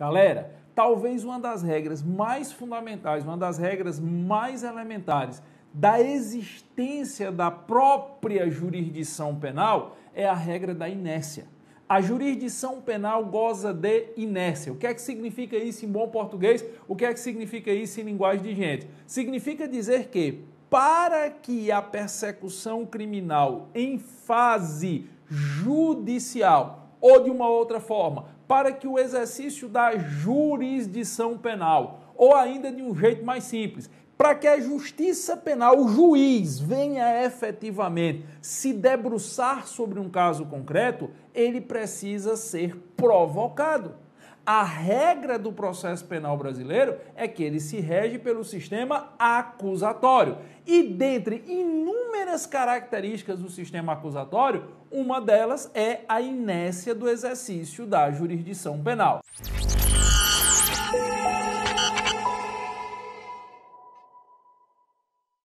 Galera, talvez uma das regras mais fundamentais, uma das regras mais elementares da existência da própria jurisdição penal é a regra da inércia. A jurisdição penal goza de inércia. O que é que significa isso em bom português? O que é que significa isso em linguagem de gente? Significa dizer que para que a persecução criminal em fase judicial ou de uma outra forma, para que o exercício da jurisdição penal, ou ainda de um jeito mais simples, para que a justiça penal, o juiz, venha efetivamente se debruçar sobre um caso concreto, ele precisa ser provocado. A regra do processo penal brasileiro é que ele se rege pelo sistema acusatório. E dentre inúmeros várias características do sistema acusatório, uma delas é a inércia do exercício da jurisdição penal.